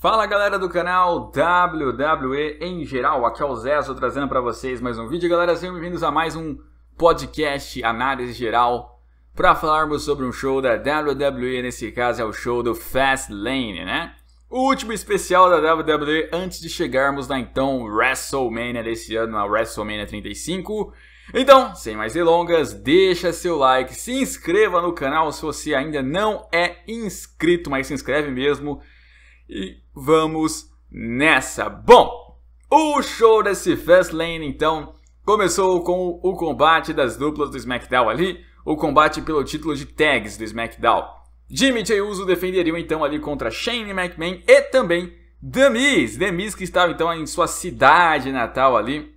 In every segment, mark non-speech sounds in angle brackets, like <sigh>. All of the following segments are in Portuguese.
Fala galera do canal WWE em geral, aqui é o Zezo trazendo para vocês mais um vídeo. Galera, sejam bem-vindos a mais um podcast Análise Geral para falarmos sobre um show da WWE, nesse caso é o show do Fastlane, né? O último especial da WWE antes de chegarmos na então WrestleMania desse ano, na WrestleMania 35. Então, sem mais delongas, deixa seu like, se inscreva no canal se você ainda não é inscrito, mas se inscreve mesmo. E vamos nessa! Bom, o show desse Fastlane então começou com o combate das duplas do SmackDown ali, o combate pelo título de tags do SmackDown. Jimmy Jay Uso defenderiam então ali contra Shane McMahon e também The Miz. The Miz que estava então em sua cidade natal ali.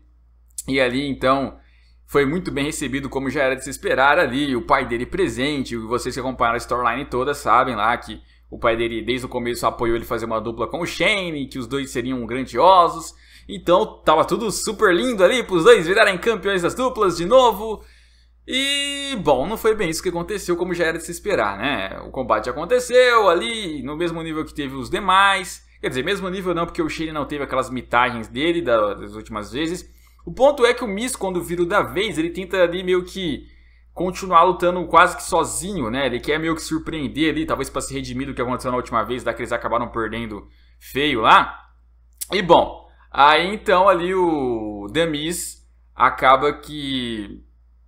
E ali então foi muito bem recebido como já era de se esperar ali. O pai dele presente. Vocês que acompanharam a storyline toda sabem lá que o pai dele, desde o começo, apoiou ele fazer uma dupla com o Shane, que os dois seriam grandiosos. Então, tava tudo super lindo ali para os dois virarem campeões das duplas de novo. E, bom, não foi bem isso que aconteceu, como já era de se esperar, né? O combate aconteceu ali, no mesmo nível que teve os demais. Quer dizer, mesmo nível não, porque o Shane não teve aquelas mitagens dele das últimas vezes. O ponto é que o Miss, quando vira o da vez, ele tenta ali meio que continuar lutando quase que sozinho, né? Ele quer meio que surpreender ali, talvez para se redimir do que aconteceu na última vez, da que eles acabaram perdendo feio lá. E bom, aí então ali o Demis acaba que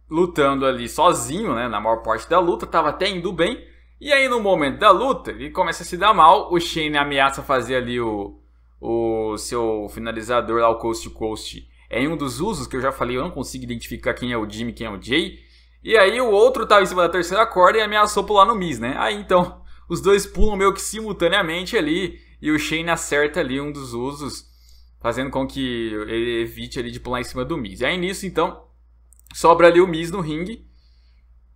lutando ali sozinho, né? Na maior parte da luta, tava até indo bem. E aí no momento da luta, ele começa a se dar mal, o Shane ameaça fazer ali o, o seu finalizador lá, o Coast to Coast. É um dos usos que eu já falei, eu não consigo identificar quem é o Jimmy, quem é o Jay. E aí o outro tava em cima da terceira corda e ameaçou pular no Miz, né? Aí então os dois pulam meio que simultaneamente ali e o Shane acerta ali um dos usos, fazendo com que ele evite ali de pular em cima do Miz. E aí nisso então sobra ali o Miz no ringue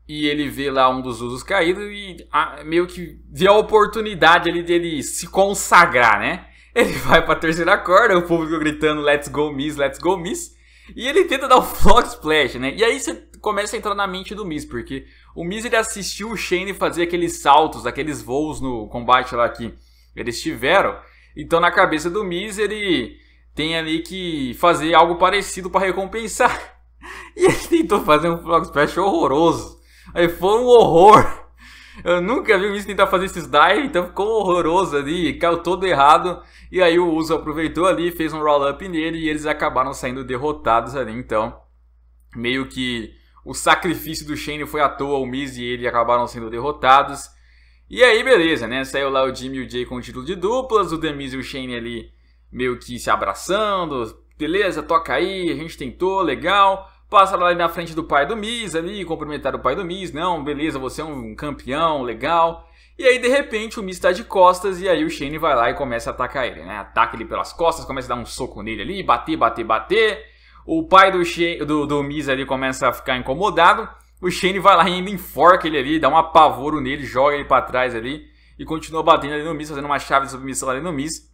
e ele vê lá um dos usos caído e meio que vê a oportunidade ali dele se consagrar, né? Ele <laughs> vai para a terceira corda, o público gritando Let's go Miz, Let's go Miz, e ele tenta dar o um <laughs> Splash, né? E aí você começa a entrar na mente do Miz, porque o Miz ele assistiu o Shane fazer aqueles saltos, aqueles voos no combate lá que eles tiveram. Então na cabeça do Miz ele tem ali que fazer algo parecido para recompensar. <laughs> E ele tentou fazer um frog splash horroroso. Aí foi um horror. Eu nunca vi o Miz tentar fazer esses dive, então ficou horroroso ali, caiu todo errado. E aí o Uso aproveitou ali, fez um roll-up nele e eles acabaram saindo derrotados ali. Então, meio que o sacrifício do Shane foi à toa, o Miz e ele acabaram sendo derrotados. E aí, beleza, né? Saiu lá o Jimmy e o Jay com o título de duplas, o The Miz e o Shane ali meio que se abraçando. Beleza, toca aí, a gente tentou, legal. Passaram ali na frente do pai do Miz ali, cumprimentaram o pai do Miz. Não, beleza, você é um campeão, legal. E aí, de repente, o Miz está de costas e aí o Shane vai lá e começa a atacar ele, né? Ataca ele pelas costas, começa a dar um soco nele ali, bater, bater, bater. O pai do, Shane, do, do Miz ali começa a ficar incomodado. O Shane vai lá e ainda enforca ele ali, dá um apavoro nele, joga ele para trás ali e continua batendo ali no Miz, fazendo uma chave de submissão ali no Miz,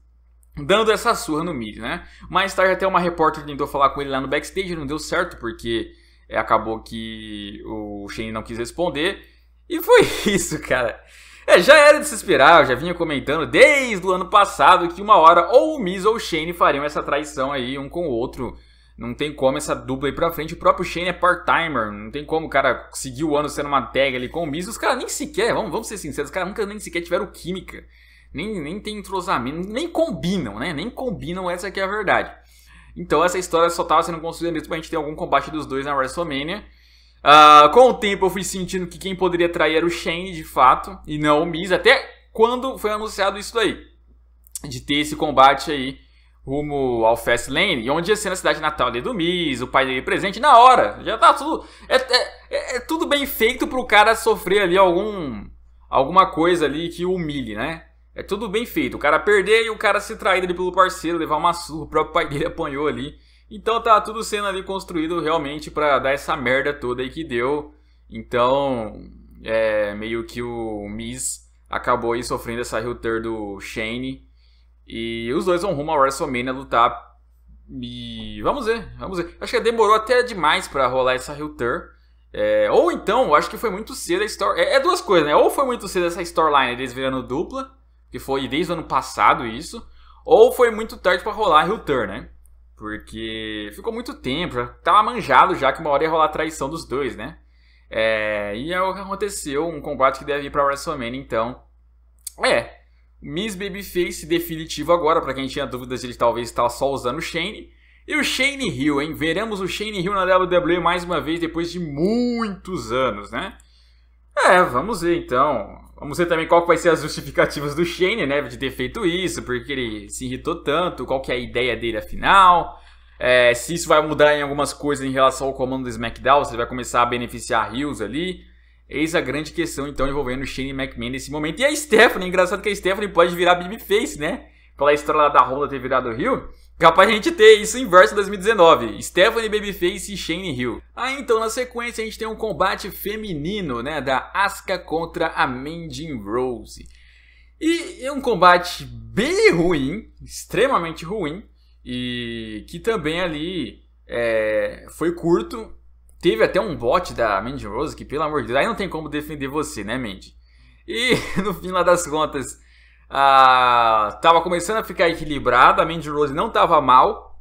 dando essa surra no Miz, né? Mais tarde até uma repórter tentou falar com ele lá no backstage, não deu certo porque é, acabou que o Shane não quis responder. E foi <laughs> isso, cara. É, já era de se esperar, eu já vinha comentando desde o ano passado que uma hora ou o Miz ou o Shane fariam essa traição aí um com o outro não tem como essa dupla ir pra frente. O próprio Shane é part-timer. Não tem como o cara seguir o ano sendo uma tag ali com o Miz. Os caras nem sequer, vamos, vamos ser sinceros, os caras nunca nem sequer tiveram química. Nem, nem tem entrosamento, nem combinam, né? Nem combinam, essa que é a verdade. Então essa história só tava sendo construída mesmo pra gente ter algum combate dos dois na WrestleMania. Uh, com o tempo eu fui sentindo que quem poderia trair era o Shane, de fato, e não o Miz. Até quando foi anunciado isso daí. De ter esse combate aí rumo ao Fast Lane, e onde ia ser na cidade natal ali do Miz, o pai dele presente, na hora. Já tá tudo. É, é, é, é tudo bem feito pro cara sofrer ali algum. alguma coisa ali que humilhe, né? É tudo bem feito. O cara perder e o cara se trair ali pelo parceiro, levar uma surra, o próprio pai dele <laughs> apanhou ali. Então tá tudo sendo ali construído realmente para dar essa merda toda aí que deu. Então, é meio que o Miz acabou aí sofrendo essa Hilter do Shane e os dois vão rumo ao WrestleMania lutar. E vamos ver, vamos ver. Acho que demorou até demais para rolar essa return. É, ou então, acho que foi muito cedo a Storyline. É, é, duas coisas, né? Ou foi muito cedo essa storyline eles virando dupla, que foi desde o ano passado isso, ou foi muito tarde para rolar a return, né? Porque ficou muito tempo, já tava manjado já que uma hora ia rolar a traição dos dois, né? É, e é o que aconteceu, um combate que deve ir pra WrestleMania, então. É, Miss Babyface definitivo agora, para quem tinha dúvidas, ele talvez estava tá só usando Shane. E o Shane Hill, hein? Veremos o Shane Hill na WWE mais uma vez depois de muitos anos, né? É, vamos ver então. Vamos ver também qual que vai ser as justificativas do Shane, né? De ter feito isso, porque ele se irritou tanto, qual que é a ideia dele afinal. É, se isso vai mudar em algumas coisas em relação ao comando do SmackDown, se ele vai começar a beneficiar Hills ali. Eis a grande questão, então, envolvendo Shane McMahon nesse momento. E a Stephanie, engraçado que a Stephanie pode virar babyface, né? Pela história lá da Honda ter virado Rio. Capaz a gente ter isso em Versa 2019. Stephanie Babyface e Shane Hill. Aí ah, então, na sequência, a gente tem um combate feminino, né? Da Asuka contra a Mandy Rose. E é um combate bem ruim, extremamente ruim. E que também ali é, foi curto Teve até um bot da Mandy Rose que, pelo amor de Deus, aí não tem como defender você, né, Mandy? E <laughs> no final das contas, estava tava começando a ficar equilibrada, a Mandy Rose não tava mal.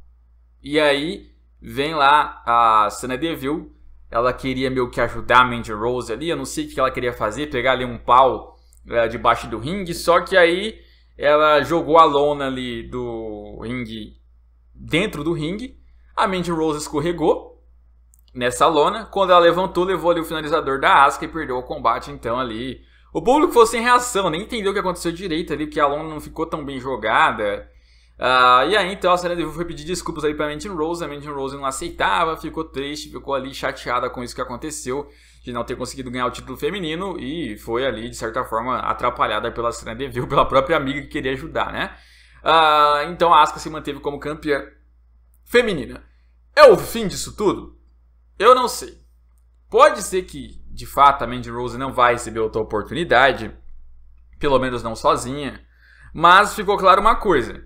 E aí vem lá a Sana Deville, ela queria meio que ajudar a Mandy Rose ali, eu não sei o que ela queria fazer, pegar ali um pau é, debaixo do ringue, só que aí ela jogou a lona ali do ringue dentro do ringue, a Mandy Rose escorregou nessa lona. Quando ela levantou, levou ali o finalizador da Asuka e perdeu o combate, então ali. O público ficou sem reação, nem entendeu o que aconteceu direito ali, porque a lona não ficou tão bem jogada. Uh, e aí então a Serena Devil foi pedir desculpas aí pra Mandy Rose, a Mandy Rose não aceitava, ficou triste, ficou ali chateada com isso que aconteceu, de não ter conseguido ganhar o título feminino e foi ali, de certa forma, atrapalhada pela Serena Devil, pela própria amiga que queria ajudar, né? Uh, então a Asuka se manteve como campeã feminina. É o fim disso tudo? Eu não sei. Pode ser que, de fato, a Mandy Rose não vai receber outra oportunidade, pelo menos não sozinha, mas ficou claro uma coisa.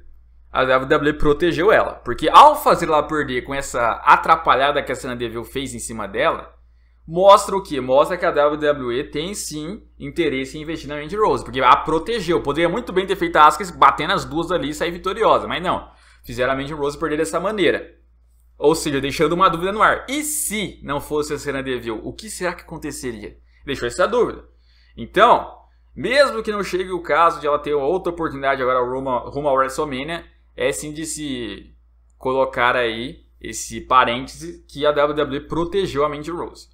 A WWE protegeu ela, porque ao fazer ela perder com essa atrapalhada que a Cena Deville fez em cima dela, mostra o que? Mostra que a WWE tem sim interesse em investir na Mandy Rose, porque a protegeu. Poderia muito bem ter feito a Asuka batendo as duas ali e sair vitoriosa, mas não. Fizeram a Mandy Rose perder dessa maneira. Ou seja, deixando uma dúvida no ar. E se não fosse a cena de Evil, o que será que aconteceria? Deixou essa dúvida. Então, mesmo que não chegue o caso de ela ter outra oportunidade agora rumo, rumo ao WrestleMania, é sim de se colocar aí esse parêntese que a WWE protegeu a Mandy Rose.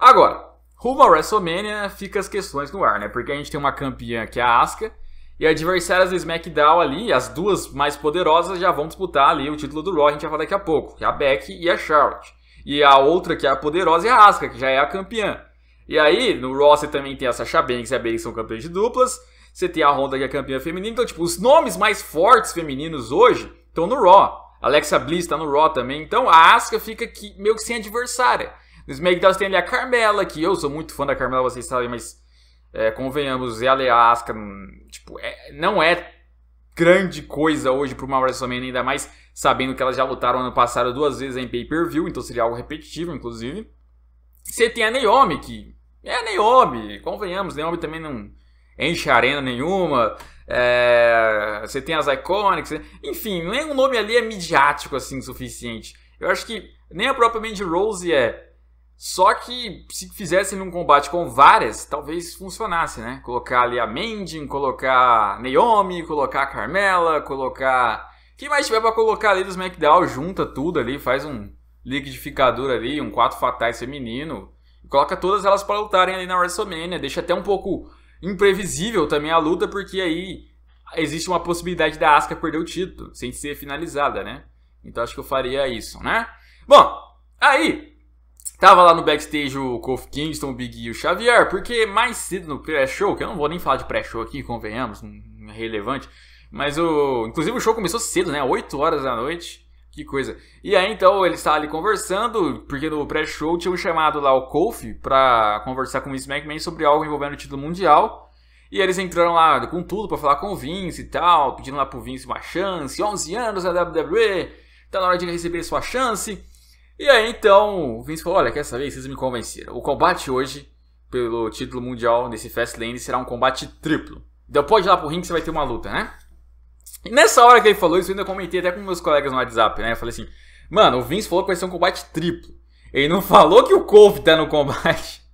Agora, rumo ao WrestleMania, fica as questões no ar, né? Porque a gente tem uma campeã que é a Asuka, e adversárias do SmackDown ali, as duas mais poderosas, já vão disputar ali o título do Raw, a gente vai falar daqui a pouco. É a Becky e a Charlotte. E a outra que é a poderosa é a Asuka, que já é a campeã. E aí, no Raw você também tem a Sasha Banks e a Banks são campeãs de duplas. Você tem a Honda que é campeã feminina. Então, tipo, os nomes mais fortes femininos hoje estão no Raw. Alexa Bliss está no Raw também. Então, a Asuka fica aqui, meio que sem adversária. No SmackDown você tem ali a Carmela, que eu sou muito fã da Carmela, vocês sabem, mas é, convenhamos, e Aleasca, hum, tipo, é, não é grande coisa hoje para uma WrestleMania, ainda mais sabendo que elas já lutaram ano passado duas vezes em pay-per-view, então seria algo repetitivo, inclusive. Você tem a Naomi, que é a Naomi, convenhamos, Naomi também não enche arena nenhuma. É, você tem as Iconics, enfim, nem o nome ali é midiático assim o suficiente. Eu acho que nem a própria Mandy Rose é só que se fizessem um combate com várias, talvez funcionasse, né? Colocar ali a Mandy, colocar Naomi, colocar a Carmela, colocar. Quem mais tiver pra colocar ali dos McDowell, junta tudo ali, faz um liquidificador ali, um quatro fatais feminino. Coloca todas elas para lutarem ali na WrestleMania. Deixa até um pouco imprevisível também a luta, porque aí existe uma possibilidade da Asuka perder o título, sem ser finalizada, né? Então acho que eu faria isso, né? Bom, aí Tava lá no backstage o Kofi Kingston, o Big E e o Xavier, porque mais cedo no pré-show, que eu não vou nem falar de pré-show aqui, convenhamos, não é relevante, mas o. Inclusive o show começou cedo, né? 8 horas da noite. Que coisa. E aí então ele estava ali conversando, porque no pré-show tinham chamado lá o Kofi pra conversar com o Vince McMahon sobre algo envolvendo o título mundial. E eles entraram lá com tudo para falar com o Vince e tal, pedindo lá pro Vince uma chance. 11 anos na WWE, tá na hora de receber sua chance. E aí então o Vince falou: olha, quer saber? Vocês me convenceram. O combate hoje, pelo título mundial desse Fastlane, será um combate triplo. Então pode ir lá pro ringue que você vai ter uma luta, né? E nessa hora que ele falou isso, eu ainda comentei até com meus colegas no WhatsApp, né? Eu falei assim: mano, o Vince falou que vai ser um combate triplo. Ele não <laughs> falou que o Kofi tá no combate.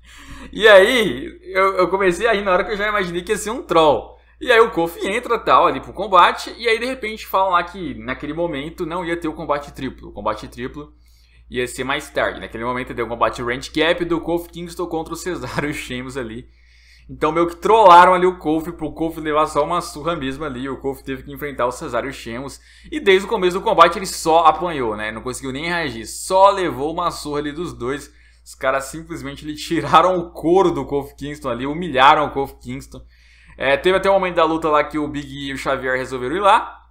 E aí, eu, eu comecei a rir na hora que eu já imaginei que ia ser um troll. E aí o Kofi entra tal ali pro combate, e aí de repente falam lá que naquele momento não ia ter o combate triplo. O combate triplo ia ser é mais tarde. Naquele momento deu um combate range cap é do Kofi Kingston contra o Cesaro Sheamus ali. Então meio que trollaram ali o Kofi pro Kofi levar só uma surra mesmo ali. O Kofi teve que enfrentar o Cesaro Sheamus. E desde o começo do combate ele só apanhou, né? Não conseguiu nem reagir. Só levou uma surra ali dos dois. Os caras simplesmente lhe tiraram o couro do Kofi Kingston ali, humilharam o Kofi Kingston. É, teve até um momento da luta lá que o Big e o Xavier resolveram ir lá.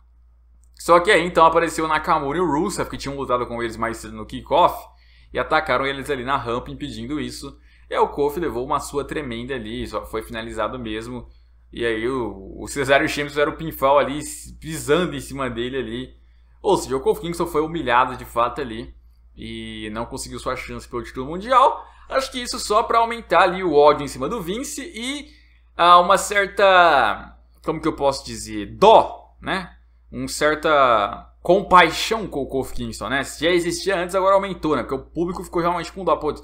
Só que aí então apareceu Nakamura e o Rusev, que tinham lutado com eles mais cedo no kickoff, e atacaram eles ali na rampa, impedindo isso. E aí o Kofi levou uma sua tremenda ali, só foi finalizado mesmo. E aí o, o Cesário Sheamus era o pinfall ali, pisando em cima dele ali. Ou seja, o Kofi Kingston foi humilhado de fato ali e não conseguiu sua chance pelo título mundial. Acho que isso só para aumentar ali o ódio em cima do Vince e ah, uma certa, como que eu posso dizer, dó, né? um certa compaixão com o Kofi Kingston, né? Se já existia antes, agora aumentou, né? Porque o público ficou realmente com dó. Putz,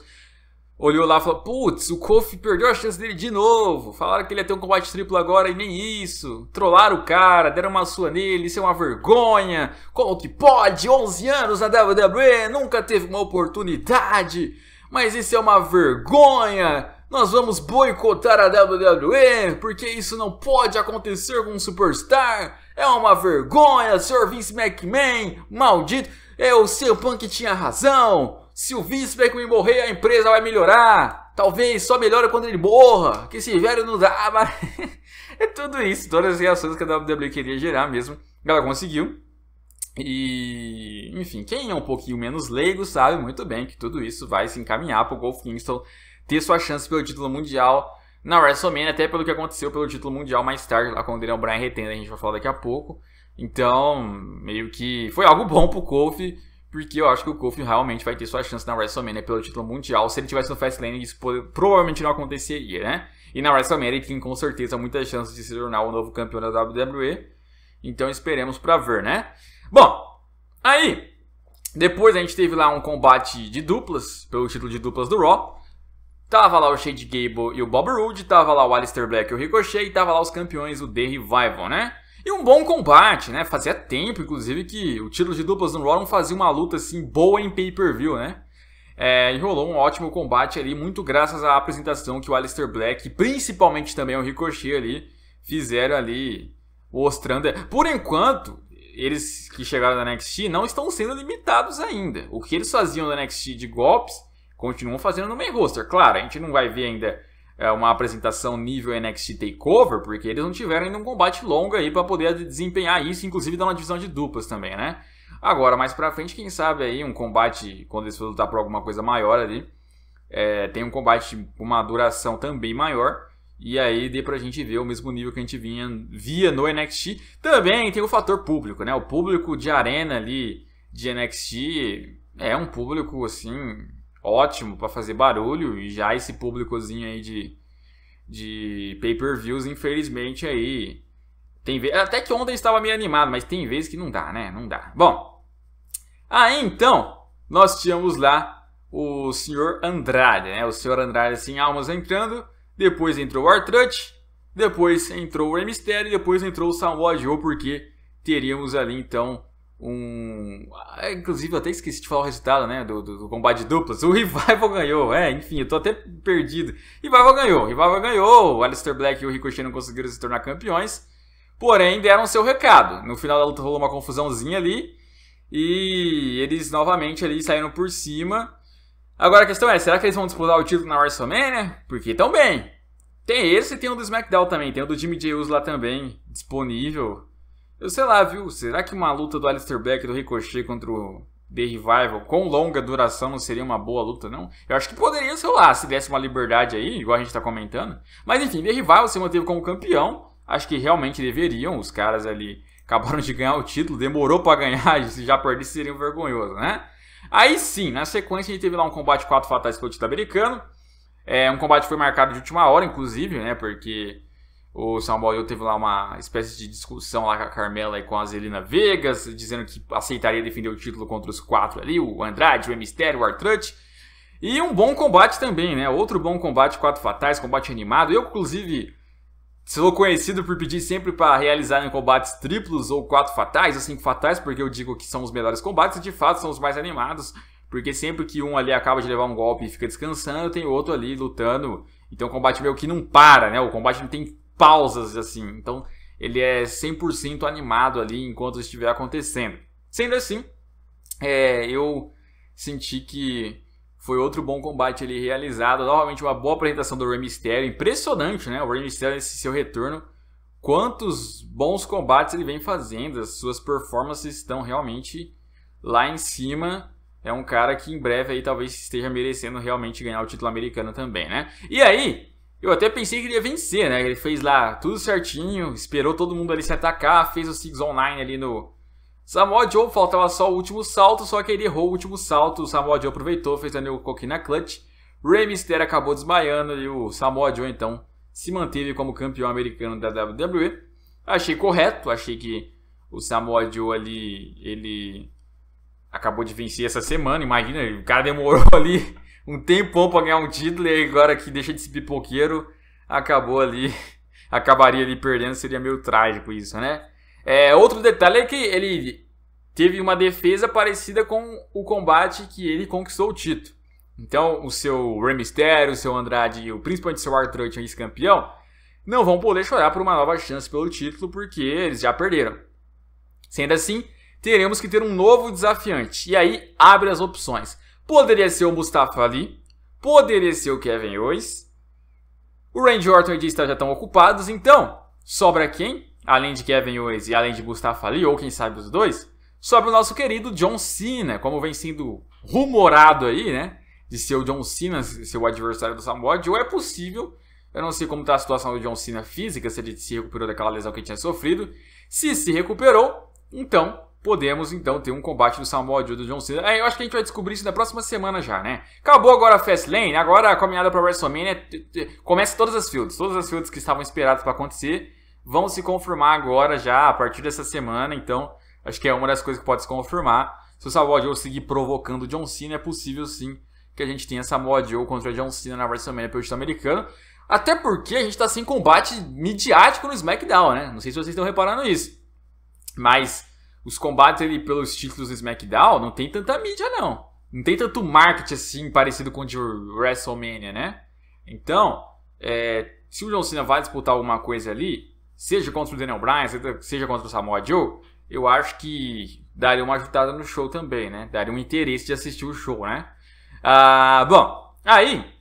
olhou lá e falou: Putz, o Kofi perdeu a chance dele de novo. Falaram que ele ia ter um combate triplo agora e nem isso. Trollaram o cara, deram uma sua nele, isso é uma vergonha. Como que pode? 11 anos na WWE, nunca teve uma oportunidade. Mas isso é uma vergonha. Nós vamos boicotar a WWE, porque isso não pode acontecer com um superstar. É uma vergonha, Sr. Vince McMahon, maldito. É o seu Punk que tinha razão. Se o Vince McMahon morrer, a empresa vai melhorar. Talvez só melhore quando ele morra. Que esse velho não dá. <laughs> Mas... é tudo isso, todas as reações que a WWE queria gerar mesmo. Ela conseguiu. E, enfim, quem é um pouquinho menos leigo sabe muito bem que tudo isso vai se encaminhar para o Golf Kingston ter sua chance pelo título mundial na WrestleMania, até pelo que aconteceu pelo título mundial mais tarde, lá com o Daniel Bryan retendo, a gente vai falar daqui a pouco. Então, meio que foi algo bom pro Kofi, porque eu acho que o Kofi realmente vai ter sua chance na WrestleMania pelo título mundial. Se ele tivesse no Fastlane, isso provavelmente não aconteceria, né? E na WrestleMania ele tem com certeza muitas chances de se tornar o novo campeão da WWE. Então esperemos pra ver, né? Bom, aí, depois a gente teve lá um combate de duplas, pelo título de duplas do Raw. Tava lá o Shade Gable e o Bob Roode, tava lá o Alistair Black e o Ricochet, e tava lá os campeões, o The Revival, né? E um bom combate, né? Fazia tempo, inclusive, que o título de duplas no Raw não fazia uma luta assim boa em pay-per-view, né? É, enrolou um ótimo combate ali, muito graças à apresentação que o Alistair Black, e principalmente também o Ricochet ali, fizeram ali, mostrando. Por enquanto, eles que chegaram da NXT não estão sendo limitados ainda. O que eles faziam da NXT de golpes continuam fazendo no main roster. Claro, a gente não vai ver ainda é, uma apresentação nível NXT Takeover, porque eles não tiveram ainda um combate longo aí para poder desempenhar isso, inclusive dar uma divisão de duplas também, né? Agora, mais pra frente, quem sabe aí um combate, quando eles forem lutar por alguma coisa maior ali, é, tem um combate com uma duração também maior, e aí dê pra gente ver o mesmo nível que a gente vinha, via no NXT. Também tem o fator público, né? O público de arena ali de NXT é um público, assim, ótimo para fazer barulho e já esse públicozinho aí de, de pay-per-views, infelizmente aí tem até que ontem estava meio animado, mas tem vezes que não dá, né? Não dá. Bom, aí então nós tínhamos lá o senhor Andrade, né? O senhor Andrade assim, almas entrando, depois entrou o Artrut, depois entrou o Rey Mysterio, depois entrou o Samoa Joe, porque teríamos ali então um. Ah, inclusive, eu até esqueci de falar o resultado, né? Do, do, do, combate de duplas. O Revival <laughs> ganhou, é, enfim, eu tô até perdido. Revival ganhou, Revival ganhou. O Alistair Black e o Ricochet não conseguiram se tornar campeões. Porém, deram seu recado. No final da luta rolou uma confusãozinha ali. E eles novamente ali saíram por cima. Agora a questão é, será que eles vão disputar o título na WrestleMania? Né? Porque também bem. Tem esse e tem o do SmackDown também. Tem o do Jimmy J. Uso lá também, disponível. Eu sei lá, viu? Será que uma luta do Alistair Black e do Ricochet contra o The Revival com longa duração não seria uma boa luta, não? Eu acho que poderia, sei lá, se desse uma liberdade aí, igual a gente tá comentando. Mas enfim, The Revival se manteve como campeão. Acho que realmente deveriam. Os caras ali acabaram de ganhar o título, demorou para ganhar, <laughs> se já perdesse seria vergonhoso, né? Aí sim, na sequência a gente teve lá um combate quatro fatais pelo título americano. É, um combate que foi marcado de última hora, inclusive, né? Porque o Samuel teve lá uma espécie de discussão lá com a Carmela e com a Zelina Vegas, dizendo que aceitaria defender o título contra os quatro ali, o Andrade, o Mistério, o Artrut. E um bom combate também, né? Outro bom combate, quatro fatais, combate animado. Eu, inclusive, sou conhecido por pedir sempre para realizarem combates triplos ou quatro fatais, ou cinco fatais, porque eu digo que são os melhores combates e de fato são os mais animados. Porque sempre que um ali acaba de levar um golpe e fica descansando, tem outro ali lutando. Então o combate meio que não para, né? O combate não tem pausas, assim. Então, ele é 100% animado ali enquanto estiver acontecendo. Sendo assim, é, eu senti que foi outro bom combate ali realizado. Novamente, uma boa apresentação do Rey Mysterio. Impressionante, né? O Rey Mysterio nesse seu retorno. Quantos bons combates ele vem fazendo. As suas performances estão realmente lá em cima é um cara que em breve aí talvez esteja merecendo realmente ganhar o título americano também, né? E aí, eu até pensei que ele ia vencer, né? Ele fez lá tudo certinho, esperou todo mundo ali se atacar, fez o Six Online ali no... Samoa Joe faltava só o último salto, só que ele errou o último salto, o Samoa Joe aproveitou, fez a New Coquina Clutch. Rey Mysterio acabou desmaiando e o Samoa Joe então se manteve como campeão americano da WWE. Achei correto, achei que o Samoa Joe ali, ele acabou de vencer essa semana, imagina, o cara demorou <laughs> ali um tempão para ganhar um título e agora que deixa de ser pipoqueiro, acabou ali, <laughs> acabaria ali perdendo, seria meio trágico isso, né? É, outro detalhe é que ele teve uma defesa parecida com o combate que ele conquistou o título. Então, o seu Rey Mysterio, o seu Andrade e o principalmente seu Arthur ex-campeão não vão poder chorar por uma nova chance pelo título porque eles já perderam. Sendo assim, teremos que ter um novo desafiante. E aí abre as opções. Poderia ser o Mustafa Ali. Poderia ser o Kevin Owens. O Randy Orton e Jay já estão ocupados, então sobra quem? Além de Kevin Owens e além de Mustafa Ali, ou quem sabe os dois, sobra o nosso querido John Cena, como vem sendo rumorado aí, né? De ser o John Cena, seu adversário do Samoa Joe, é possível eu não sei como está a situação do John Cena física, se ele se recuperou daquela lesão que ele tinha sofrido. Se se recuperou, então podemos então ter um combate do Samoa Joe do John Cena. É, eu acho que a gente vai descobrir isso na próxima semana já, né? Acabou agora a Fastlane, agora a caminhada para WrestleMania começa todas as fields, todas as fields que estavam esperadas para acontecer vão se confirmar agora já a partir dessa semana, então acho que é uma das coisas que pode se confirmar. Se o Samoa Joe seguir provocando o John Cena, é possível sim que a gente tenha Samoa Joe contra John Cena na WrestleMania pelo título americano. Até porque a gente está sem combate midiático no SmackDown, né? Não sei se vocês estão reparando isso. Mas os combates ele, pelos títulos do SmackDown não tem tanta mídia, não. Não tem tanto marketing assim, parecido com o de WrestleMania, né? Então, é, se o John Cena vai disputar alguma coisa ali, seja contra o Daniel Bryan, seja contra o Samoa Joe, eu acho que daria uma ajudada no show também, né? Daria um interesse de assistir o show, né? Ah, bom, aí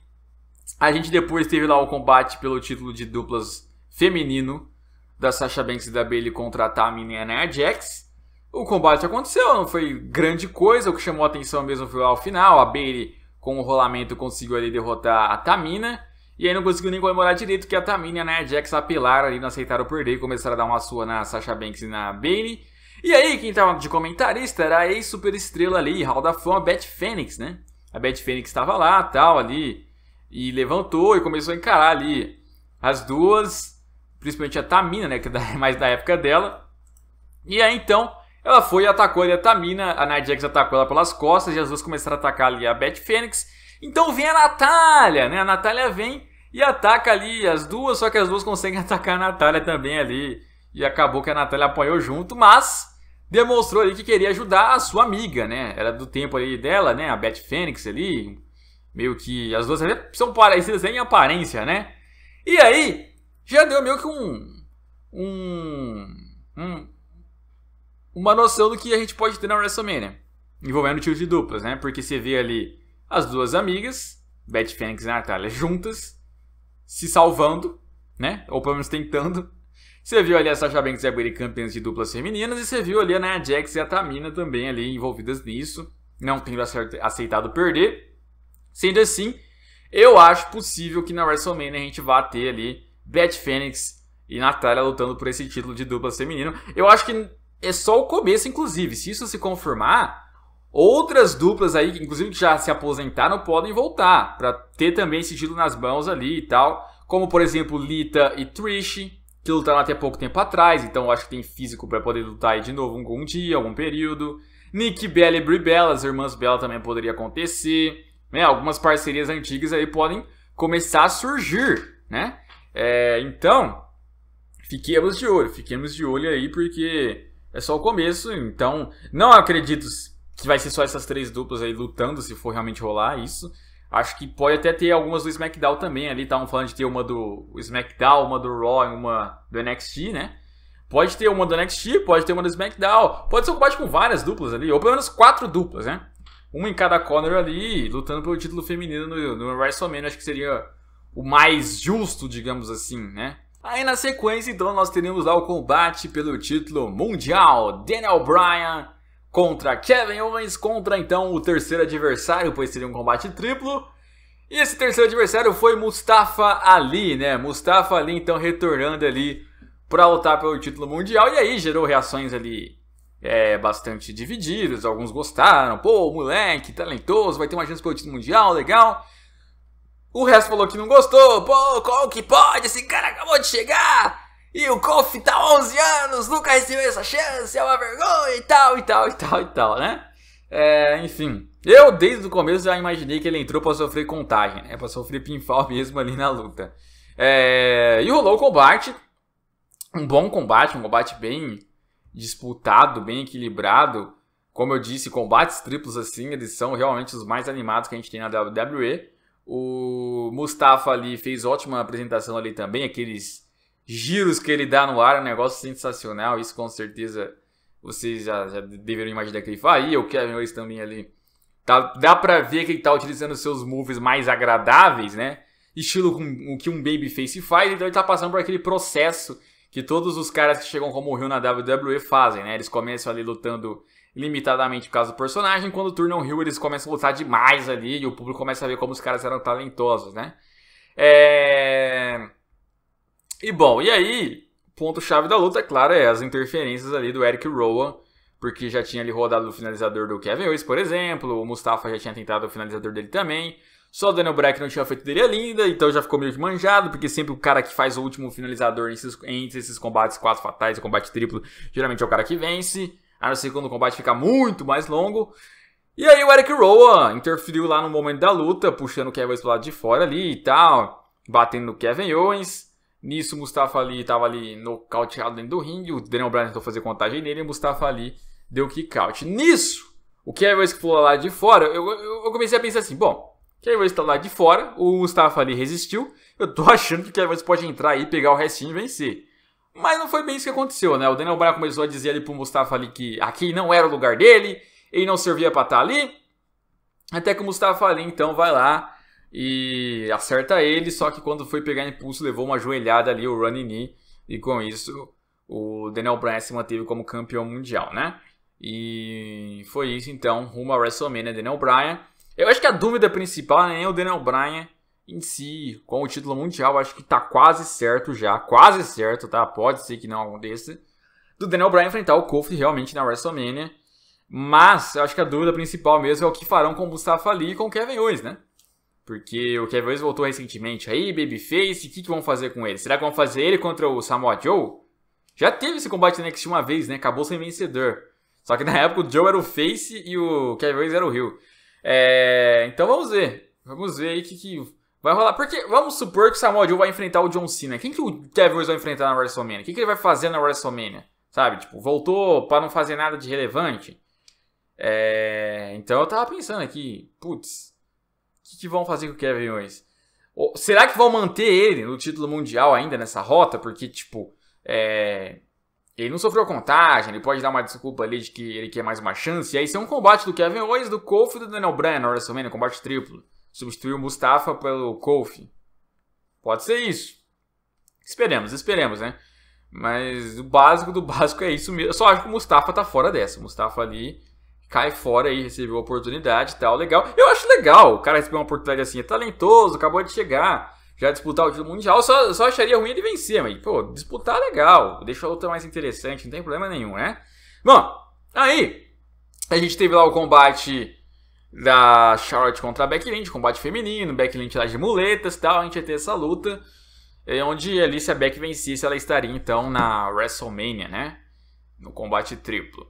a gente depois teve lá o combate pelo título de duplas feminino da Sasha Banks e da Bailey contra a Tamina e a Nia Jax o combate aconteceu, não foi grande coisa. O que chamou a atenção mesmo foi ao final. A Bailey, com o rolamento, conseguiu ali derrotar a Tamina. E aí não conseguiu nem comemorar direito, que a Tamina e né, a Nia Jax apelaram ali, não aceitaram perder e começaram a dar uma sua na Sasha Banks e na Bailey. E aí, quem estava de comentarista era a ex-superestrela ali, Hall da Fama, Beth Phoenix né? A Beth Phoenix estava lá, tal, ali, e levantou e começou a encarar ali as duas, principalmente a Tamina, né, que é <laughs> mais da época dela. E aí, então, ela foi e atacou ali a Tamina, a Nia Jax atacou ela pelas costas e as duas começaram a atacar ali a Beth Fênix. Então vem a Natália, né? A Natália vem e ataca ali as duas, só que as duas conseguem <laughs> atacar a Natália também ali. E acabou que a Natália apoiou junto, mas demonstrou ali que queria ajudar a sua amiga, né? Era do tempo ali dela, né? A Beth Fênix ali. Meio que as duas são parecidas em aparência, né? E aí, já deu meio que um. Um. um uma noção do que a gente pode ter na WrestleMania, envolvendo o de duplas, né? Porque você vê ali as duas amigas, Beth Phoenix e Natália, juntas, se salvando, né? Ou pelo menos tentando. Você viu ali a Sasha Banks e a Bailey campeãs de duplas femininas, e você viu ali a Nia Jax e a Tamina também ali envolvidas nisso, não tendo aceitado perder. Sendo assim, eu acho possível que na WrestleMania a gente vá ter ali Beth Phoenix e Natália lutando por esse título de duplas feminino. Eu acho que é só o começo, inclusive. Se isso se confirmar, outras duplas aí, inclusive que já se aposentaram, podem voltar para ter também esse título nas mãos ali e tal. Como, por exemplo, Lita e Trish, que lutaram até pouco tempo atrás, então acho que tem físico para poder lutar aí de novo algum um dia, algum período. Nick Bella e Brie Bella, as irmãs Bella também poderia acontecer. Né? Algumas parcerias antigas aí podem começar a surgir, né? É, então, fiquemos de olho, fiquemos de olho aí, porque é só o começo, então não acredito que vai ser só essas três duplas aí lutando, se for realmente rolar isso. Acho que pode até ter algumas do SmackDown também ali, estavam falando de ter uma do SmackDown, uma do Raw e uma do NXT, né? Pode ter uma do NXT, pode ter uma do SmackDown, pode ser um combate com várias duplas ali, ou pelo menos quatro duplas, né? Uma em cada corner ali, lutando pelo título feminino no, no WrestleMania, acho que seria o mais justo, digamos assim, né? Aí na sequência, então, nós teremos lá o combate pelo título mundial. Daniel Bryan contra Kevin Owens contra, então, o terceiro adversário, pois seria um combate triplo. E esse terceiro adversário foi Mustafa Ali, né? Mustafa Ali, então, retornando ali para lutar pelo título mundial. E aí gerou reações ali é, bastante divididas. Alguns gostaram. Pô, moleque, talentoso, vai ter uma chance pelo título mundial, legal. O resto falou que não gostou. Pô, qual que pode? Esse cara acabou de chegar. E o Kofi tá 11 anos, nunca recebeu essa chance, é uma vergonha e tal, e tal, e tal, e tal, né? É, enfim, eu desde o começo já imaginei que ele entrou para sofrer contagem, né? Pra sofrer pinfall <laughs> mesmo ali na luta. É, e rolou o combate, um bom combate, um combate bem disputado, bem equilibrado. Como eu disse, combates triplos assim, eles são realmente os mais animados que a gente tem na WWE. O Mustafa ali fez ótima apresentação ali também, aqueles giros que ele dá no ar, é um negócio sensacional. Isso com certeza vocês já, já deveriam imaginar que ele faria. O Kevin Owens também ali. Tá, dá pra ver que ele tá utilizando seus moves mais agradáveis, né? Estilo com, o que um babyface faz, então ele tá passando por aquele processo que todos os caras que chegam como o Rio na WWE fazem, né? Eles começam ali lutando limitadamente por causa do personagem. Quando o Turner Hill eles começam a lutar demais ali e o público começa a ver como os caras eram talentosos, né? É... E bom, e aí, ponto-chave da luta, é claro, é as interferências ali do Eric Rowan, porque já tinha ali rodado o finalizador do Kevin Owens, por exemplo, o Mustafa já tinha tentado o finalizador dele também. Só o Daniel Breck não tinha feito dele linda então já ficou meio que manjado, porque sempre o cara que faz o último finalizador entre esses, entre esses combates quatro fatais e combate triplo, geralmente é o cara que vence. Aí o segundo combate fica muito mais longo. E aí o Eric Rowan interferiu lá no momento da luta, puxando o Kevin Owens pro lado de fora ali e tal, batendo no Kevin Owens. Nisso o Mustafa Ali estava ali nocauteado dentro do ringue, o Daniel Bryan tentou fazer contagem nele e o Mustafa Ali deu kick out. Nisso, o Kevin Owens que pulou lá de fora, eu, eu, eu, comecei a pensar assim, bom, o Kevin Owens tá lá de fora, o Mustafa Ali resistiu, eu tô <laughs> achando que o Kevin Owens pode entrar aí, pegar o restinho e vencer. Mas não foi bem isso que aconteceu, né? O Daniel Bryan começou a dizer ali pro Mustafa ali que aqui não era o lugar dele, ele não servia para estar tá ali. Até que o Mustafa ali então vai lá e acerta ele, só que quando foi pegar impulso levou uma joelhada ali, o running knee, e com isso o Daniel Bryan se manteve como campeão mundial, né? E foi isso então, rumo a WrestleMania, Daniel Bryan. Eu acho que a dúvida principal né, é nem o Daniel Bryan em si, com o título mundial, acho que tá quase certo já, quase certo, tá? Pode ser que não aconteça. Do Daniel Bryan enfrentar o Kofi realmente na WrestleMania. Mas eu acho que a dúvida principal mesmo é o que farão com o Mustafa Ali e com o Kevin Owens, né? Porque o Kevin Owens voltou recentemente aí, Babyface, o que, que vão fazer com ele? Será que vão fazer ele contra o Samoa Joe? Já teve esse combate na NXT uma vez, né? Acabou sem vencedor. Só que na <laughs> época o Joe era o Face e o Kevin Owens era o Rio. É... Então vamos ver. Vamos ver aí que, que Vai rolar. Porque vamos supor que o Samoa Joe vai enfrentar o John Cena. Quem que o Kevin Owens vai enfrentar na WrestleMania? O que, que ele vai fazer na WrestleMania? Sabe? Tipo, voltou para não fazer nada de relevante. É... Então eu tava pensando aqui, putz, o que, que, vão fazer com o Kevin Owens? Ou, será que vão manter ele no título mundial ainda nessa rota? Porque, tipo, é... ele não sofreu contagem, ele pode dar uma desculpa ali de que ele quer mais uma chance. E aí é um combate do Kevin Owens, do Kofi e do Daniel Bryan na WrestleMania, combate triplo substituir o Mustafa pelo Kofi. Pode ser isso. Esperemos, esperemos, né? Mas o básico do <laughs> básico é isso mesmo. Eu só acho que o Mustafa tá fora dessa. O Mustafa ali cai fora aí, recebeu a oportunidade e tal. Legal. Eu acho legal o cara recebeu uma oportunidade assim. É talentoso, acabou de chegar. Já disputar o título mundial, só, só acharia ruim ele vencer, mas, pô, disputar é legal, deixa a luta mais interessante, não tem problema nenhum, né? Bom, aí, a gente teve lá o combate da Charlotte contra a Becky Lynch, combate feminino, Becky Lynch lá de muletas e tal, a gente ia ter essa luta, onde ali se a Becky vencesse, ela estaria então na WrestleMania, né? No combate triplo.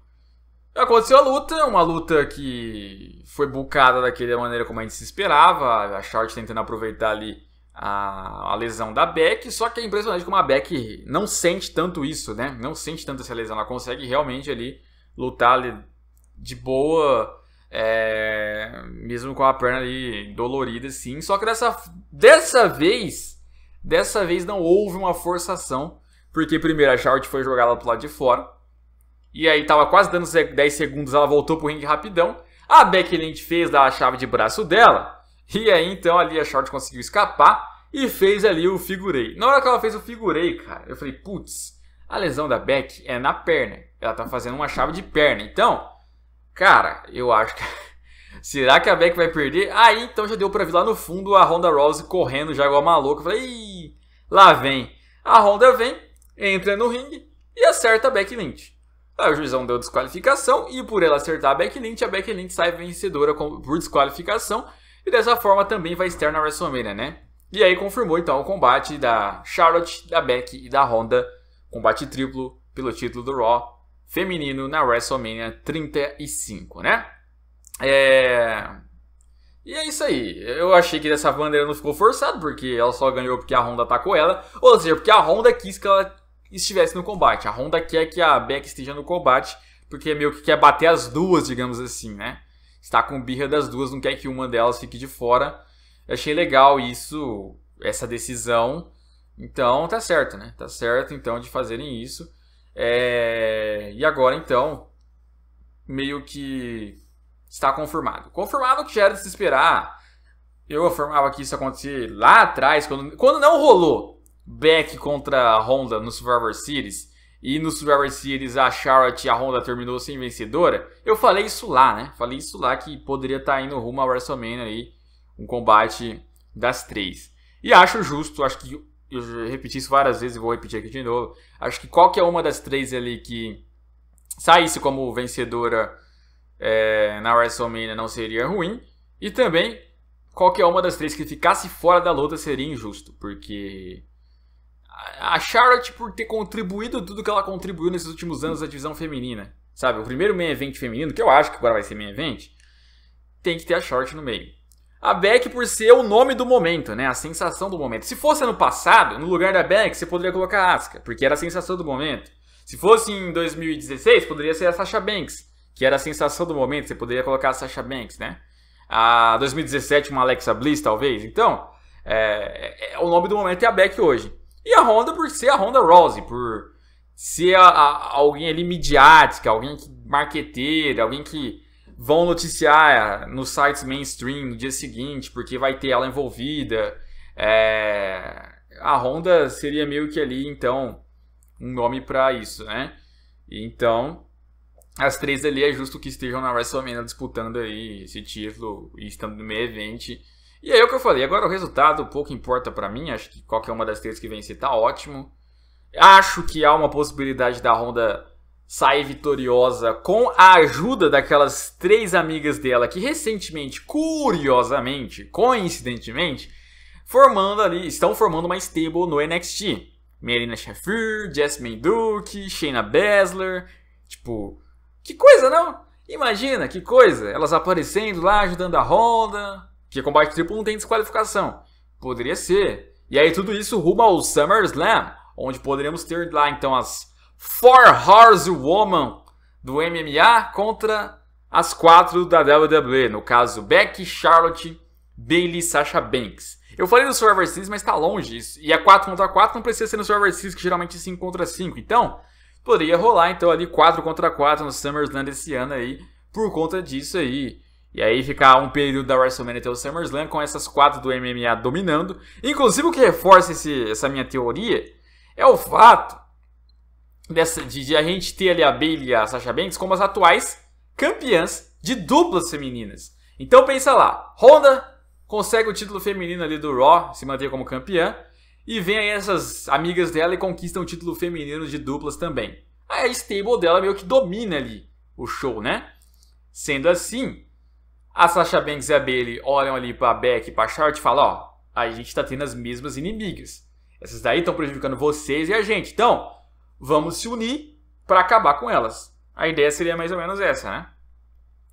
Aconteceu a luta, uma luta que foi bucada daquele maneira como a gente se esperava, a Charlotte tentando aproveitar ali a, a lesão da Beck, só que é impressionante como a Beck não sente tanto isso, né? Não sente tanto essa lesão, ela consegue realmente ali lutar ali de boa é, mesmo com a perna ali dolorida, sim. Só que dessa, dessa vez, dessa vez não houve uma forçação. Porque primeiro a Charlotte foi jogada pro lado de fora. E aí tava quase dando 10 segundos, ela voltou pro ringue rapidão. A Becky Lynch fez da chave de braço dela. E aí então ali a Charlotte conseguiu escapar e fez ali o figurei. Na hora que ela fez o figurei, cara, eu falei, putz, a lesão da Beck é na perna. Ela tá fazendo uma chave de perna. Então, Cara, eu acho que. <laughs> Será que a Beck vai perder? Aí então já deu pra ver lá no fundo a Honda Rose correndo já igual maluca. Eu falei, lá vem. A Honda vem, entra no ringue e acerta a Beck Lynch. Aí o juizão deu desqualificação e por ela acertar a Beck Lynch, a Beck Lynch sai vencedora por desqualificação e dessa forma também vai estar na WrestleMania, né? E aí confirmou então o combate da Charlotte, da Beck e da Honda. combate triplo pelo título do Raw feminino na WrestleMania 35, né? É... E é isso aí. Eu achei que dessa bandeira não ficou forçado, porque ela só ganhou porque a Honda atacou ela. Ou seja, porque a Honda quis que ela estivesse no combate. A Honda quer que a Beck esteja no combate, porque meio que quer bater as duas, digamos assim, né? Está com birra das duas, não quer que uma delas fique de fora. Eu achei legal isso, essa decisão. Então tá certo, né? Tá certo então de fazerem isso. É... E agora então, meio que está confirmado. Confirmado que já era de se esperar. Eu afirmava que isso acontecia acontecer lá atrás, quando, quando não rolou Beck contra a Honda no Survivor Series e no Survivor Series a Charlotte e a Honda terminou sem vencedora. Eu falei isso lá, né? Falei isso lá que poderia estar tá indo rumo a WrestleMania aí, um combate das três. E acho justo, acho que eu repeti isso várias vezes e vou repetir aqui de novo. Acho que qualquer é uma das três ali que saísse como vencedora é, na WrestleMania não seria ruim. E também, qualquer é uma das três que ficasse fora da luta seria injusto, porque a Charlotte por ter contribuído tudo que ela contribuiu nesses últimos anos da divisão feminina, sabe? O primeiro main event feminino, que eu acho que agora vai ser main event, tem que ter a Charlotte no meio. A Beck por ser o nome do momento, né? A sensação do momento. Se fosse ano passado, no lugar da Beck, você poderia colocar a Asuka, porque era a sensação do momento. Se fosse em 2016, poderia ser a Sasha Banks, que era a sensação do momento, você poderia colocar a Sasha Banks, né? A 2017, uma Alexa Bliss, talvez. Então, é, é, é, o nome do momento é a Beck hoje. E a Honda por ser a Honda Rose, por ser a, a, alguém ali midiática, alguém que marqueteira, alguém que vão noticiar é, nos sites mainstream no dia seguinte, porque vai ter ela envolvida. É... A Honda seria meio que ali, então, um nome para isso, né? Então, as três ali é justo que estejam na WrestleMania disputando aí esse título e estando no meio evento. E aí é o que eu falei, agora o resultado pouco importa para mim, acho que qualquer uma das três que vencer tá ótimo. Acho que há uma possibilidade da Honda sai vitoriosa com a ajuda daquelas três amigas dela que recentemente, curiosamente, coincidentemente, formando ali, estão formando uma stable no NXT. Marina Shafir, Jasmine Duke, Shayna Baszler, tipo, que coisa não? Imagina, que coisa, elas aparecendo lá ajudando a Honda, que é combate triplo não tem desqualificação. Poderia ser. E aí tudo isso rumo ao SummerSlam, onde poderemos ter lá então as Four Horsewoman do MMA contra as quatro da WWE, no caso Becky, Charlotte, Bailey e Sasha Banks. Eu falei do Survivor Series, mas está longe isso. E é a 4 contra 4 não precisa ser no Survivor Series, que geralmente é 5 contra 5. Então, poderia rolar então ali 4 contra 4 no SummerSlam desse ano aí, por conta disso aí. E aí ficar um período da WrestleMania até o SummerSlam com essas quatro do MMA dominando. Inclusive o que reforça esse, essa minha teoria é o fato dessa, de, de, a gente ter ali a Bailey e a Sasha Banks como as atuais campeãs de duplas femininas. Então pensa lá, Honda consegue o título feminino ali do Raw, se manter como campeã, e vem aí essas amigas dela e conquistam o título feminino de duplas também. A stable dela meio que domina ali o show, né? Sendo assim, a Sasha Banks e a Bailey olham ali pra Beck e pra Charlotte e falam, ó, a gente tá tendo as mesmas inimigas. Essas daí estão prejudicando vocês e a gente. Então, vamos se unir para acabar com elas. A ideia seria mais ou menos essa, né?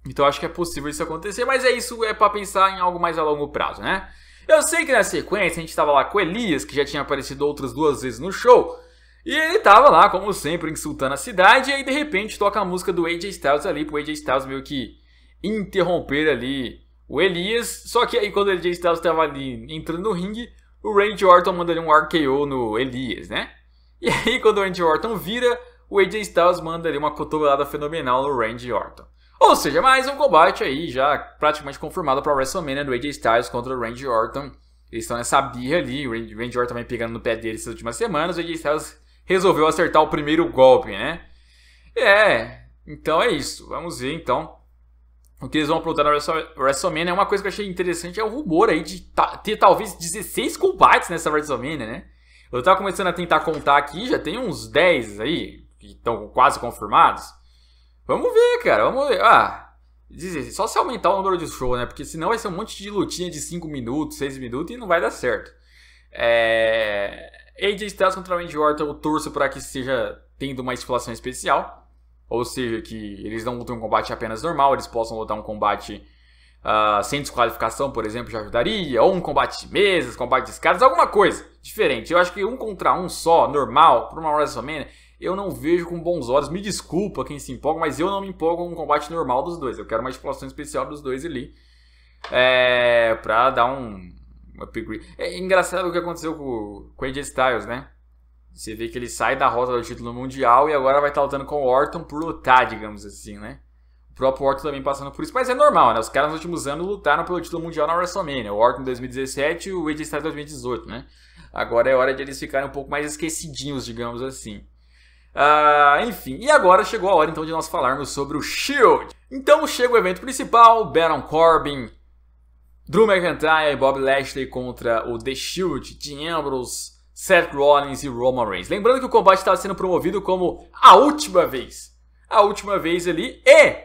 Então acho que é possível isso acontecer, mas é isso, é para pensar em algo mais a longo prazo, né? Eu sei que na sequência a gente estava lá com Elias, que já tinha aparecido outras duas vezes no show, e ele estava lá, como sempre, insultando a cidade, e aí de repente toca a música do AJ Styles ali, pro AJ Styles meio que interromper ali o Elias, só que aí quando o AJ Styles estava ali entrando no ringue, o Randy Orton manda ali um RKO no Elias, né? E aí, quando o Randy Orton vira, o AJ Styles manda ali uma cotovelada fenomenal no Randy Orton. Ou seja, mais um combate aí já praticamente confirmado para WrestleMania do AJ Styles contra o Randy Orton. Eles estão nessa birra ali, o Randy Orton também pegando no pé dele essas últimas semanas, o AJ Styles resolveu acertar o primeiro golpe, né? É, então é isso. Vamos ver então o que eles vão aprontar na WrestleMania. Uma coisa que eu achei interessante é o rumor aí de ter talvez 16 combates nessa WrestleMania, né? Eu tava começando a tentar contar aqui, já tem uns 10 aí, que estão quase confirmados. Vamos ver, cara, vamos ver. Ah, só se aumentar o número de show, né? Porque senão vai ser um monte de lutinha de 5 minutos, 6 minutos e não vai dar certo. É... AJ Styles contra Randy Orton, eu torço para que seja tendo uma estipulação especial. Ou seja, que eles não lutem um combate apenas normal, eles possam lutar um combate uh, sem desqualificação, por exemplo, já ajudaria. Ou um combate de mesas, combate de escadas, alguma coisa diferente. Eu acho que um contra um só, normal, para uma WrestleMania, eu não vejo com bons olhos. Me desculpa quem se empolga, mas eu não me empolgo com um combate normal dos dois. Eu quero uma estipulação especial dos dois ali. É, pra dar um, upgrade. É engraçado o que aconteceu com, com AJ Styles, né? Você vê que ele sai da rota do título mundial e agora vai estar tá lutando com o Orton por lutar, digamos assim, né? O próprio Orton também passando por isso, mas é normal, né? Os caras nos últimos anos lutaram pelo título mundial na WrestleMania. O Orton em 2017 e o AJ Styles em 2018, né? Agora é hora de eles ficarem um pouco mais esquecidinhos, digamos assim. Ah, enfim, e agora chegou a hora então de nós falarmos sobre o Shield. Então chega o evento principal, Baron Corbin, Drew McIntyre e Bob Lashley contra o The Shield, Dean Ambrose, Seth Rollins e Roman Reigns. Lembrando que o combate estava sendo promovido como a última vez. A última vez ali e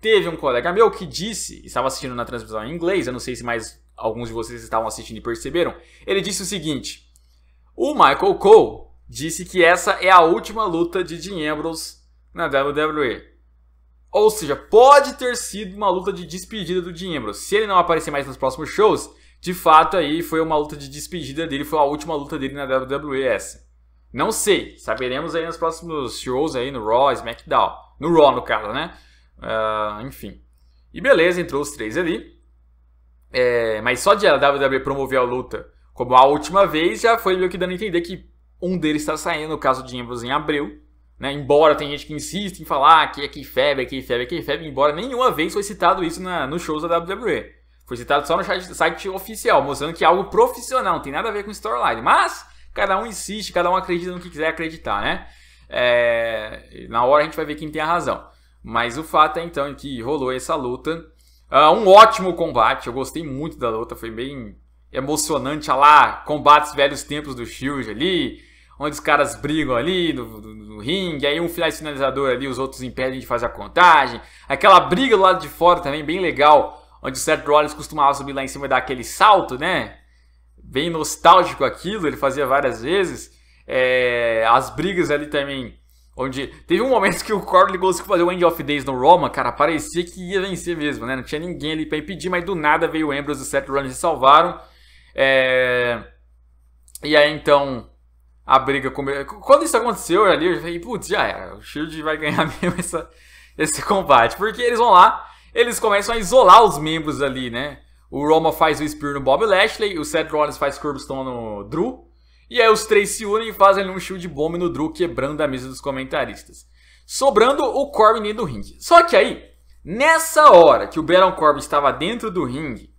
teve um colega meu que disse, estava assistindo na transmissão em inglês, eu não sei se mais alguns de vocês estavam assistindo e perceberam, ele disse o seguinte: o Michael Cole disse que essa é a última luta de Dean Ambrose na WWE. Ou seja, pode ter sido uma luta de despedida do Dean Ambrose. Se ele não aparecer mais nos próximos shows, de fato aí foi uma luta de despedida dele, foi a última luta dele na WWE essa. Não sei, saberemos aí nos próximos shows aí no Raw, SmackDown. No Raw, no caso, né? Uh, enfim. E beleza, entrou os três ali. É, mas só de a WWE promover a luta como a última vez, já foi meio que dando a entender que um deles está saindo, o caso de Ambrose em abril. Né? Embora tem gente que insiste em falar que é Keyfab, é Keyfab, é febre, embora nenhuma vez foi citado isso na, nos shows da WWE. Foi citado só no site, site oficial, mostrando que é algo profissional, não tem nada a ver com storyline. Mas cada um insiste, cada um acredita no que quiser acreditar, né? É, na hora a gente vai ver quem tem a razão. Mas o fato é então que rolou essa luta. Uh, um ótimo combate, eu gostei muito da luta, foi bem emocionante olha lá, combates velhos tempos do Shield ali, onde os caras brigam ali no, no, no ringue, aí um flash finalizador ali, os outros impedem de fazer a contagem. Aquela briga do lado de fora também, bem legal, onde o Seth Rollins costumava subir lá em cima e dar aquele salto, né? Bem nostálgico aquilo, ele fazia várias vezes. É, as brigas ali também, onde teve um momento que o Corley conseguiu fazer o End of Days no Roma, cara, parecia que ia vencer mesmo, né? Não tinha ninguém ali para impedir, mas do nada veio o Ambrose e o Seth Rollins e salvaram. É... E aí então a briga começou. Quando isso aconteceu ali, eu já falei, putz, já era. O Shield vai ganhar <laughs> mesmo essa, esse combate. Porque eles vão lá, eles começam a isolar os membros ali, né? O Roma faz o Spear no Bob Lashley, o Seth Rollins faz Curbstone no Drew. E aí os três se unem e fazem um shield bomb no Drew, quebrando a mesa dos comentaristas. Sobrando o Corbin dentro do ringue. Só que aí, nessa hora que o Baron Corbin estava dentro do ringue,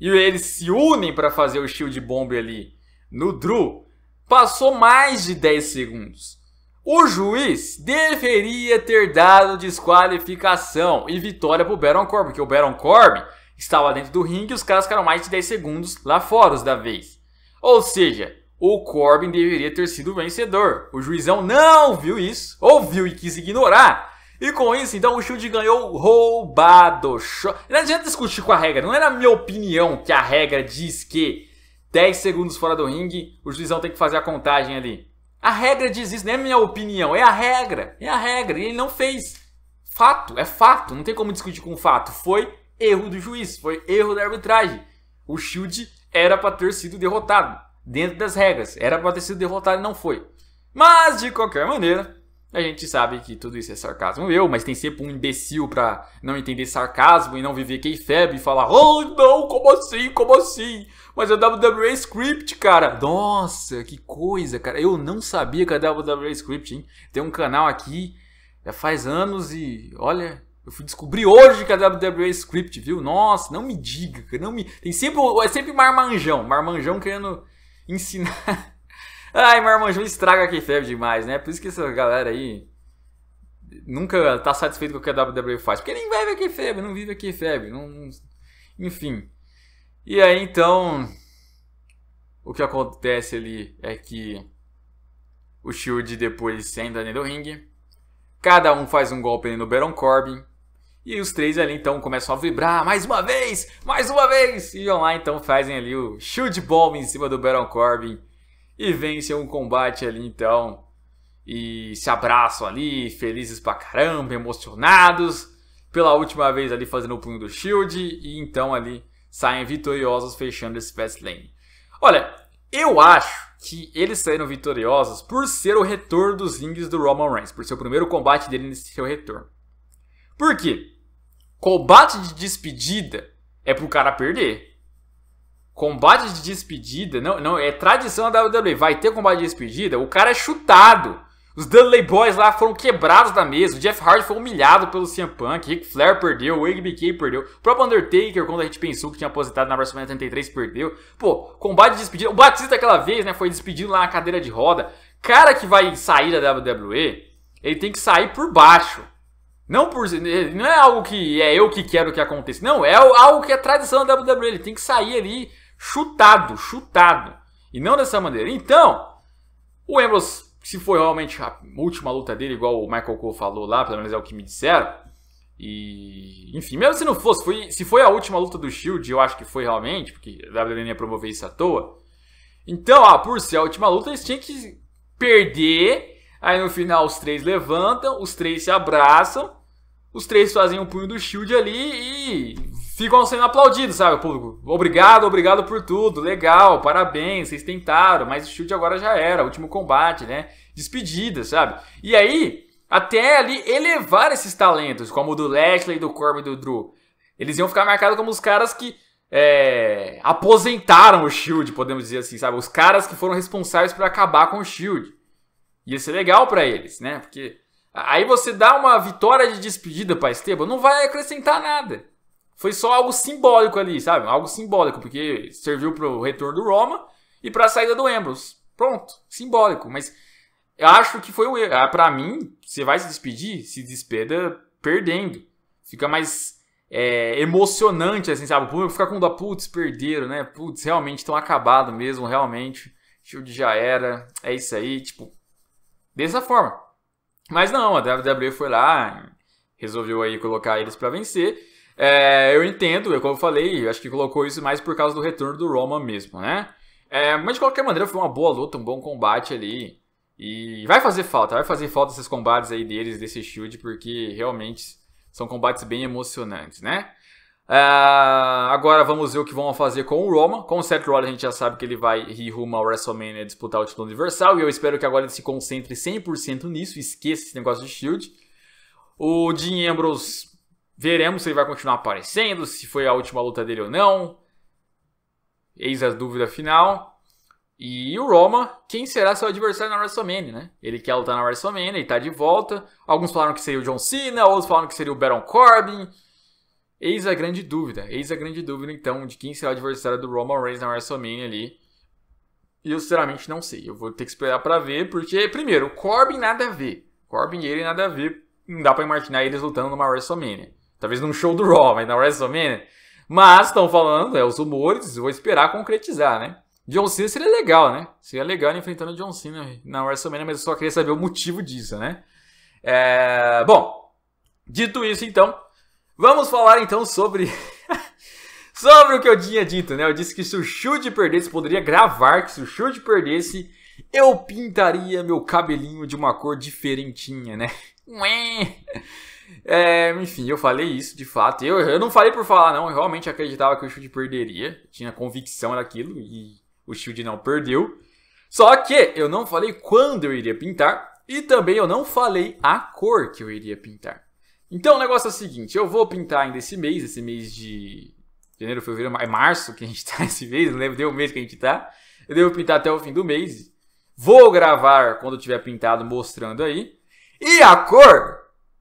e eles se unem para fazer o shield bomb ali no Drew, passou mais de 10 segundos. O juiz deveria ter dado desqualificação e vitória para o Baron Corbin, porque o Baron Corbin estava dentro do ringue e os caras ficaram mais de 10 segundos lá fora os da vez. Ou seja, o Corbin deveria ter sido o vencedor. O juizão não viu isso, ou viu e quis ignorar. E com isso, então, o Shield ganhou roubado. Não adianta discutir com a regra. Não era é a minha opinião que a regra diz que 10 segundos fora do ringue, o juizão tem que fazer a contagem ali. A regra diz isso, não é minha opinião, é a regra. É a regra, e ele não fez. Fato, é fato, não tem como discutir com fato. Foi erro do juiz, foi erro da arbitragem. O Shield era para ter sido derrotado, dentro das regras. Era para ter sido derrotado e não foi. Mas, de qualquer maneira, a gente sabe que tudo isso é sarcasmo eu, mas tem sempre um imbecil pra não entender sarcasmo e não viver quem febre e falar Oh, não, como assim, como assim? Mas é WWE Script, cara. Nossa, que coisa, cara. Eu não sabia que era WWE Script, hein? Tem um canal aqui já faz anos e, olha, eu fui descobrir hoje que é WWE Script, viu? Nossa, não me diga, não me... Tem sempre, é sempre marmanjão, marmanjão querendo ensinar... <laughs> Ai, marmanjão estraga quem febre demais, né? Por isso que essa galera aí nunca tá satisfeito com o que a WWE faz. Porque nem vive aqui febre, não vive aqui febre. Não, não... Enfim. E aí então. O que acontece ali é que o Shield depois senta dentro do ringue. Cada um faz um golpe no Baron Corbin. E os três ali então começam a vibrar mais uma vez, mais uma vez. E vão lá então fazem ali o Shield Bomb em cima do Baron Corbin e vencem um combate ali então. E se abraçam ali, felizes pra caramba, emocionados. Pela última vez ali fazendo o punho do Shield e então ali saem vitoriosos fechando esse fast lane. Olha, eu acho que eles saíram vitoriosos por ser o retorno dos rings do Roman Reigns, por ser o primeiro combate dele nesse seu retorno. Por quê? Combate de despedida é pro cara perder combate de despedida, não, não, é tradição da WWE, vai ter combate de despedida, o cara é chutado. Os Dudley Boys lá foram quebrados da mesa, o Jeff Hardy foi humilhado pelo CM Punk, Ric Flair perdeu, o ABK perdeu, o próprio Undertaker, quando a gente pensou que tinha aposentado na WrestleMania 33, perdeu. Pô, combate de despedida, o Batista aquela vez, né, foi despedido lá na cadeira de roda. Cara que vai sair da WWE, ele tem que sair por baixo. Não por não é algo que é eu que quero que aconteça. Não, é algo que é tradição da WWE. Ele tem que sair ali chutado, chutado. E não dessa maneira. Então, o Ambrose, se foi realmente a última luta dele, igual o Michael Cole falou lá, pelo menos é o que me disseram. E, enfim, mesmo se não fosse, foi, se foi a última luta do Shield, eu acho que foi realmente, porque a WWE ia promover isso à toa. Então, ah, por ser a última luta, eles tinham que perder. Aí no final os três levantam, os três se abraçam, os três fazem o um punho do Shield ali e ficam sendo aplaudidos, sabe, o público? Obrigado, obrigado por tudo, legal, parabéns, vocês tentaram, mas o chute agora já era, último combate, né? Despedida, sabe? E aí, até ali elevar esses talentos, como o do Lashley, do Corbin e do Drew. Eles iam ficar marcados como os caras que é, aposentaram o Shield, podemos dizer assim, sabe? Os caras que foram responsáveis por acabar com o Shield. Ia ser legal para eles, né? Porque aí você dá uma vitória de despedida para Esteban, não vai acrescentar nada foi só algo simbólico ali, sabe? Algo simbólico, porque serviu para o retorno do Roma e para a saída do Ambrose. Pronto, simbólico. Mas eu acho que foi um erro. Ah, para mim, você vai se despedir, se despeda perdendo. Fica mais é, emocionante, assim, sabe? O público fica com dó, putz, perderam, né? Putz, realmente estão acabado mesmo, realmente. Shield já era, é isso aí, tipo, dessa forma. Mas não, a WWE foi lá, resolveu aí colocar eles para vencer. É, eu entendo, é como eu falei, acho que colocou isso mais por causa do retorno do Roman mesmo, né? É, mas de qualquer maneira foi uma boa luta, um bom combate ali. E vai fazer falta, vai fazer falta esses combates aí deles, desse Shield, porque realmente são combates bem emocionantes, né? Uh, agora vamos ver o que vão fazer com o Roma. Com o Seth Rollins a gente já sabe que ele vai ir rumo ao WrestleMania disputar o título universal. E eu espero que agora ele se concentre 100% nisso. Esqueça esse negócio de Shield. O Dean Ambrose Veremos se ele vai continuar aparecendo, se foi a última luta dele ou não. Eis a dúvida final. E o Roma, quem será seu adversário na WrestleMania, né? Ele quer lutar na WrestleMania, ele tá de volta. Alguns falaram que seria o John Cena, outros falaram que seria o Baron Corbin. Eis a grande dúvida. Eis a grande dúvida, então, de quem será o adversário do Roman Reigns na WrestleMania ali. E eu, sinceramente, não sei. Eu vou ter que esperar para ver, porque, primeiro, Corbin nada a ver. Corbin e ele nada a ver. Não dá pra imaginar eles lutando numa WrestleMania. Talvez num show do Raw, mas na WrestleMania. Mas estão falando, é os humores, vou esperar concretizar, né? John Cena seria legal, né? Seria legal enfrentando o John Cena na WrestleMania, mas eu só queria saber o motivo disso, né? É... Bom, dito isso então, vamos falar então sobre. <laughs> sobre o que eu tinha dito, né? Eu disse que se o Shield perdesse, poderia gravar que se o Shield perdesse, eu pintaria meu cabelinho de uma cor diferentinha, né? <laughs> Ué! É, enfim, eu falei isso de fato. Eu, eu não falei por falar, não. Eu realmente acreditava que o Shield perderia. Tinha convicção daquilo e o Shield não perdeu. Só que eu não falei quando eu iria pintar e também eu não falei a cor que eu iria pintar. Então o negócio é o seguinte: eu vou pintar ainda esse mês, esse mês de janeiro, fevereiro, é março que a gente <laughs> tá esse mês, não lembro, deu o mês que a gente tá. Eu devo pintar até o fim do mês. Vou gravar quando tiver pintado mostrando aí. E a cor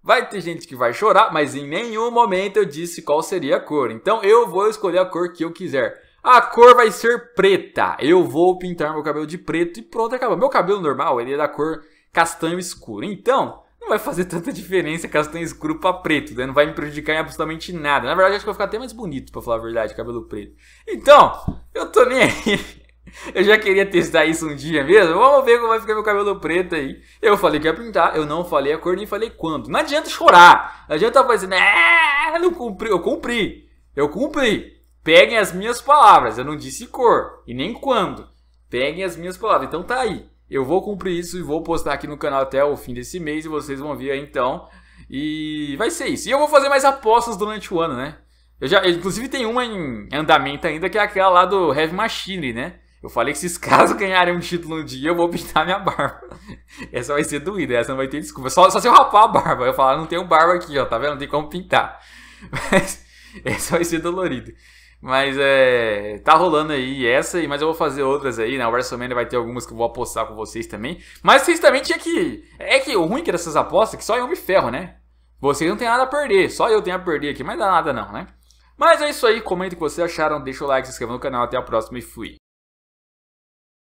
Vai ter gente que vai chorar, mas em nenhum momento eu disse qual seria a cor. Então eu vou escolher a cor que eu quiser. A cor vai ser preta. Eu vou pintar meu cabelo de preto e pronto, acabou. Meu cabelo normal, ele é da cor castanho escuro. Então, não vai fazer tanta diferença castanho escuro pra preto, né? Não vai me prejudicar em absolutamente nada. Na verdade, acho que vai ficar até mais bonito, pra falar a verdade, cabelo preto. Então, eu tô nem aí. Eu já queria testar isso um dia mesmo. Vamos ver como vai ficar meu cabelo preto aí. Eu falei que ia pintar, eu não falei a cor nem falei quando. Não adianta chorar. Não adianta fazer, né? Não cumpri, eu cumpri. Eu cumpri. Peguem as minhas palavras. Eu não disse cor e nem quando. Peguem as minhas palavras. Então tá aí. Eu vou cumprir isso e vou postar aqui no canal até o fim desse mês e vocês vão ver aí então. E vai ser isso. E eu vou fazer mais apostas durante o ano, né? Eu já, inclusive tem uma em andamento ainda que é aquela lá do Heavy Machine, né? Eu falei que se esses caras <laughs> ganharem um título um dia, eu vou pintar minha barba. Essa vai ser doída, essa não vai ter desculpa. Só, só se eu rapar a barba. Eu falar, ah, não tenho barba aqui, ó, tá vendo? Não tem como pintar. <laughs> Mas essa vai ser dolorida. Mas é. Tá rolando aí essa, mas eu vou fazer outras aí. Né? O WrestleMania vai ter algumas que eu vou apostar com vocês também. Mas vocês também que. É que o ruim que dessas apostas é que só eu me ferro, né? Vocês não tem nada a perder, só eu tenho a perder aqui, mas dá nada não, né? Mas é isso aí, comenta o que vocês acharam, deixa o like, se inscreva no canal, até a próxima e fui!